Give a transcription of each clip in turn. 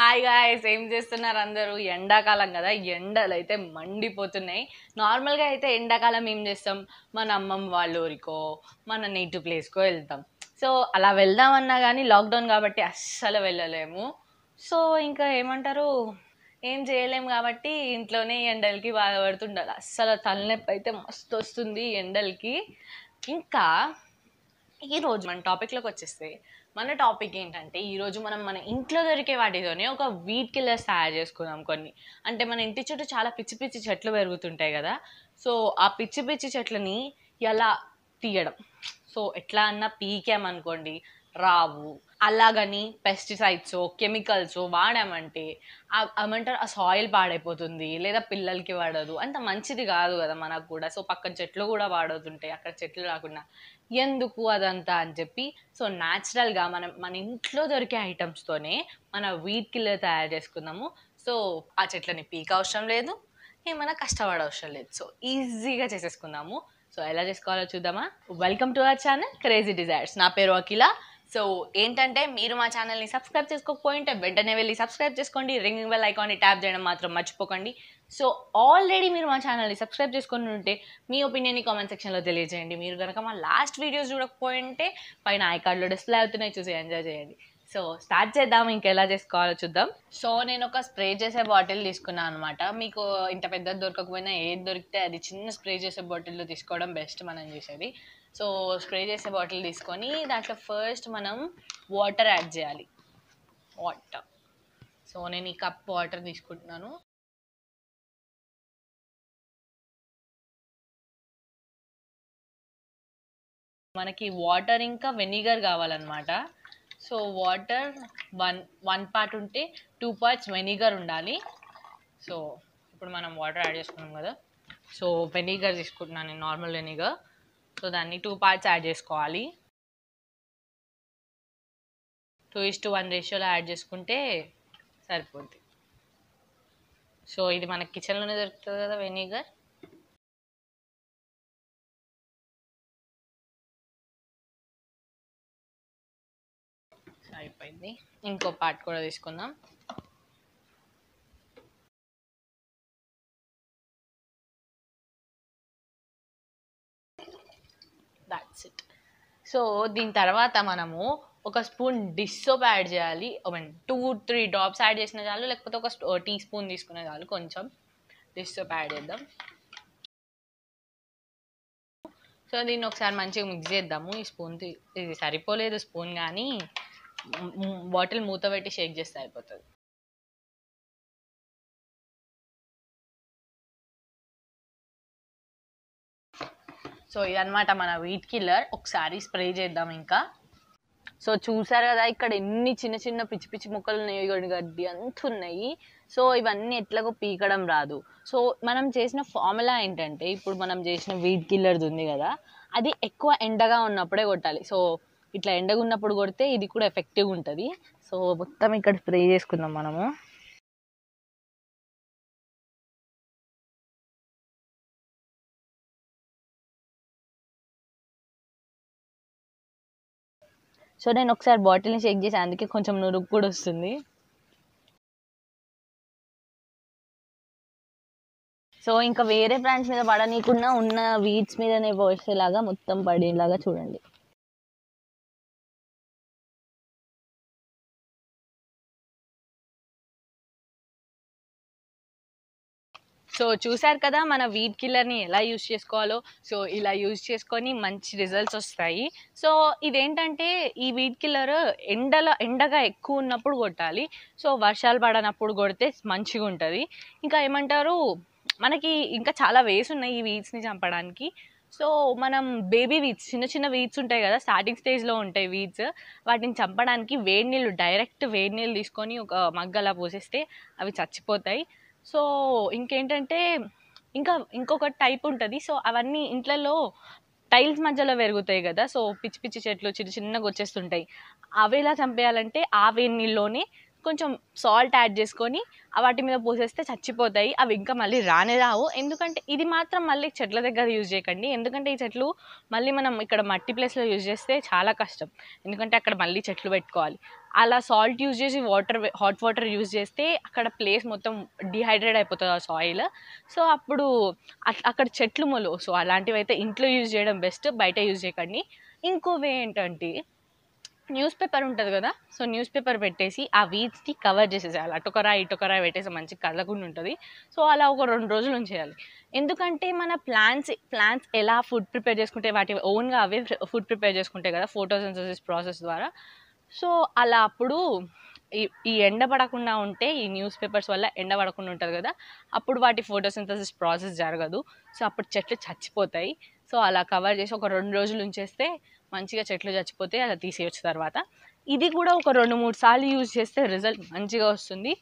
hi guys ఏం చేస్తున్నారు అందరూ ఎండాకాలం కదా ఎండలు అయితే మండిపోతున్నాయి నార్మల్గా అయితే ఎండాకాలం ఏం చేస్తాం మన అమ్మమ్మ వాళ్ళ ఊరికో మన నేటివ్ ప్లేస్కో వెళ్తాం సో అలా వెళ్దామన్నా కానీ లాక్డౌన్ కాబట్టి అస్సలు వెళ్ళలేము సో ఇంకా ఏమంటారు ఏం చేయలేము కాబట్టి ఇంట్లోనే ఎండలకి బాధపడుతుండాలి అస్సలు తలనొప్పి అయితే మస్తు వస్తుంది ఎండలకి ఇంకా ఈరోజు మన టాపిక్లోకి వచ్చేస్తే మన టాపిక్ ఏంటంటే ఈరోజు మనం మన ఇంట్లో దొరికే వాటితోనే ఒక వీట్ కిల్లర్స్ తయారు చేసుకుందాం కొన్ని అంటే మన ఇంటి చుట్టూ చాలా పిచ్చి పిచ్చి చెట్లు పెరుగుతుంటాయి కదా సో ఆ పిచ్చి పిచ్చి చెట్లని ఎలా తీయడం సో ఎట్లా అన్నా పీకామనుకోండి రావు అలాగని పెస్టిసైడ్స్ కెమికల్స్ వాడామంటే ఏమంటారు ఆ సాయిల్ పాడైపోతుంది లేదా పిల్లలకి వాడదు అంత మంచిది కాదు కదా మనకు కూడా సో పక్కన చెట్లు కూడా వాడవుతుంటాయి అక్కడ చెట్లు రాకుండా ఎందుకు అదంతా అని చెప్పి సో న్యాచురల్గా మనం మన ఇంట్లో దొరికే ఐటమ్స్తోనే మన వీట్ కిల్లర్ తయారు చేసుకుందాము సో ఆ చెట్లని పీక అవసరం లేదు ఏమైనా కష్టపడ అవసరం లేదు సో ఈజీగా చేసేసుకుందాము సో ఎలా చేసుకోవాలో చూద్దామా welcome to our channel crazy desires నా పేరు అఖిల సో ఏంటంటే మీరు మా ఛానల్ని సబ్స్క్రైబ్ చేసుకోకపోయింటే వెంటనే వెళ్ళి సబ్స్క్రైబ్ చేసుకోండి రింగ్ బెల్ ఐకాన్ని ట్యాప్ చేయడం మాత్రం మర్చిపోకండి సో ఆల్రెడీ మీరు మా ఛానల్ని సబ్స్క్రైబ్ చేసుకుని ఉంటే మీ ఒపీనియన్ని కామెంట్ సెక్షన్లో తెలియజేయండి మీరు కనుక మా లాస్ట్ వీడియోస్ చూడకపోయింటే పైన ఐ కార్డులో డిస్ప్లే అవుతున్నాయి చూసి ఎంజాయ్ చేయండి సో స్టార్ట్ చేద్దాం ఇంకెలా చేసుకోవాలో చూద్దాం సో నేను ఒక స్ప్రే చేసే బాటిల్ తీసుకున్నాను అనమాట మీకు ఇంత పెద్దది దొరకకపోయినా ఏది దొరికితే అది చిన్న స్ప్రే చేసే బాటిల్లో తీసుకోవడం బెస్ట్ మనం చేసేది సో స్ప్రే చేసే బాటిల్ తీసుకొని దాంట్లో ఫస్ట్ మనం వాటర్ యాడ్ చేయాలి వాటర్ సో నేను ఈ కప్ వాటర్ తీసుకుంటున్నాను మనకి వాటర్ ఇంకా వెనిగర్ కావాలన్నమాట so water one one part ఉంటే టూ పార్ట్స్ వెనిగర్ ఉండాలి సో ఇప్పుడు మనం వాటర్ యాడ్ చేసుకున్నాం కదా సో వెనిగర్ తీసుకుంటున్నాను నేను నార్మల్ వెనిగర్ సో దాన్ని టూ పార్ట్స్ యాడ్ చేసుకోవాలి టూ ఇస్ టు వన్ రేషియోలో యాడ్ చేసుకుంటే సరిపోద్ది సో ఇది మన కిచెన్లోనే దొరుకుతుంది కదా వెనిగర్ అయిపోయింది ఇంకో పార్ట్ కూడా తీసుకుందాం సో దీని తర్వాత మనము ఒక స్పూన్ డిష్ సోప్ యాడ్ చేయాలి I mean two three drops add చేసిన చాలు లేకపోతే ఒక టీ స్పూన్ తీసుకునే చాలు కొంచెం డిష్ సోప్ యాడ్ చేద్దాం సో దీన్ని ఒకసారి మంచిగా మిక్స్ చేద్దాము ఈ స్పూన్ ఇది సరిపోలేదు స్పూన్ కానీ బాటిల్ మూత పెట్టి షేక్ చేస్తే అయిపోతుంది సో ఇదనమాట మన వీట్ కిల్లర్ ఒకసారి స్ప్రే చేద్దాం ఇంకా సో చూసారు కదా ఇక్కడ ఎన్ని చిన్న చిన్న పిచ్చి పిచ్చి మొక్కలు ఉన్నాయి గడ్డి అంత ఉన్నాయి సో ఇవన్నీ ఎట్లాగో పీకడం రాదు సో మనం చేసిన ఫార్ములా ఏంటంటే ఇప్పుడు మనం చేసిన వీట్ కిల్లర్ది ఉంది కదా అది ఎక్కువ ఎండగా ఉన్నప్పుడే కొట్టాలి సో ఇట్లా ఎండగా ఉన్నప్పుడు కొడితే ఇది కూడా ఎఫెక్టివ్ ఉంటుంది సో మొత్తం ఇక్కడ స్ప్రే చేసుకుందాం మనము సో నేను ఒకసారి బాటిల్ని షేక్ చేసి అందుకే కొంచెం నురుగు కూడా వస్తుంది సో ఇంకా వేరే బ్రాంచ్ మీద పడనీయకుండా ఉన్న వీడ్స్ మీదనే పోసేలాగా మొత్తం పడేలాగా చూడండి సో చూశారు కదా మన వీడ్ కిల్లర్ని ఎలా యూజ్ చేసుకోవాలో సో ఇలా యూజ్ చేసుకొని మంచి రిజల్ట్స్ వస్తాయి సో ఇదేంటంటే ఈ వీడ్ కిల్లర్ ఎండల ఎండగా ఎక్కువ ఉన్నప్పుడు కొట్టాలి సో వర్షాలు పడనప్పుడు కొడితే మంచిగా ఉంటుంది ఇంకా ఏమంటారు మనకి ఇంకా చాలా వేస్ ఉన్నాయి ఈ వీడ్స్ని చంపడానికి సో మనం బేబీ వీడ్స్ చిన్న చిన్న వీడ్స్ ఉంటాయి కదా స్టార్టింగ్ స్టేజ్లో ఉంటాయి వీడ్స్ వాటిని చంపడానికి వేడి నీళ్ళు డైరెక్ట్ వేడి నీళ్ళు తీసుకొని ఒక మగ్గలా పోసేస్తే అవి చచ్చిపోతాయి సో ఇంకేంటంటే ఇంకా ఇంకొక టైప్ ఉంటుంది సో అవన్నీ ఇంట్లలో టైల్స్ మధ్యలో పెరుగుతాయి కదా సో పిచ్చి పిచ్చి చెట్లు చిన్న చిన్నగా వచ్చేస్తుంటాయి అవి ఎలా చంపేయాలంటే ఆ నీళ్ళలోనే కొంచెం సాల్ట్ యాడ్ చేసుకొని వాటి మీద పోసేస్తే చచ్చిపోతాయి అవి ఇంకా మళ్ళీ రానే రావు ఎందుకంటే ఇది మాత్రం మళ్ళీ చెట్ల దగ్గర యూజ్ చేయకండి ఎందుకంటే ఈ చెట్లు మళ్ళీ మనం ఇక్కడ మట్టి ప్లేస్లో యూజ్ చేస్తే చాలా కష్టం ఎందుకంటే అక్కడ మళ్ళీ చెట్లు పెట్టుకోవాలి అలా సాల్ట్ యూజ్ చేసి వాటర్ హాట్ వాటర్ యూజ్ చేస్తే అక్కడ ప్లేస్ మొత్తం డిహైడ్రేట్ అయిపోతుంది ఆ సాయిల్ సో అప్పుడు అక్కడ చెట్లు మొలు సో అలాంటివి అయితే ఇంట్లో యూజ్ చేయడం బెస్ట్ బయట యూజ్ చేయకండి ఇంకోవి ఏంటంటే న్యూస్ పేపర్ ఉంటుంది కదా సో న్యూస్ పేపర్ పెట్టేసి ఆ వీడ్స్కి కవర్ చేసేసేయాలి అటుకరా ఇటుకరా పెట్టేసి మంచి కదలకుండా ఉంటుంది సో అలా ఒక రెండు రోజులు ఉంచేయాలి ఎందుకంటే మన ప్లాన్స్ ప్లాన్స్ ఎలా ఫుడ్ ప్రిపేర్ చేసుకుంటే వాటి ఓన్గా అవే ఫుడ్ ప్రిపేర్ చేసుకుంటాయి కదా ఫోటోసింథసిస్ ప్రాసెస్ ద్వారా సో అలా అప్పుడు ఈ ఈ ఎండ పడకుండా ఉంటే ఈ న్యూస్ పేపర్స్ వల్ల ఎండ పడకుండా ఉంటుంది కదా అప్పుడు వాటి ఫోటోసింథసిస్ ప్రాసెస్ జరగదు సో అప్పుడు చెట్లు చచ్చిపోతాయి సో అలా కవర్ చేసి ఒక రెండు రోజులు ఉంచేస్తే మంచిగా చెట్లు చచ్చిపోతే అలా తీసేయచ్చు తర్వాత ఇది కూడా ఒక రెండు మూడు సార్లు యూజ్ చేస్తే రిజల్ట్ మంచిగా వస్తుంది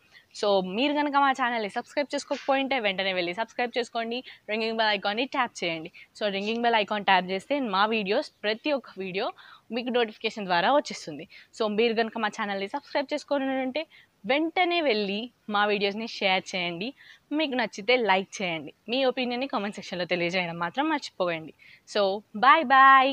సో మీరు కనుక మా ఛానల్ని సబ్స్క్రైబ్ చేసుకోకపోయింటే వెంటనే వెళ్ళి సబ్స్క్రైబ్ చేసుకోండి రింగింగ్ బెల్ ఐకాన్ని ట్యాప్ చేయండి so ringing bell icon tap చేస్తే మా వీడియోస్ ప్రతి ఒక్క వీడియో మీకు నోటిఫికేషన్ ద్వారా వచ్చేస్తుంది సో మీరు కనుక మా ఛానల్ని సబ్స్క్రైబ్ చేసుకొని ఉంటే వెంటనే వెళ్ళి మా వీడియోస్ని షేర్ చేయండి మీకు నచ్చితే లైక్ చేయండి మీ ఒపీనియన్ని కామెంట్ సెక్షన్లో తెలియజేయడం మాత్రం మర్చిపోకండి సో బాయ్ బాయ్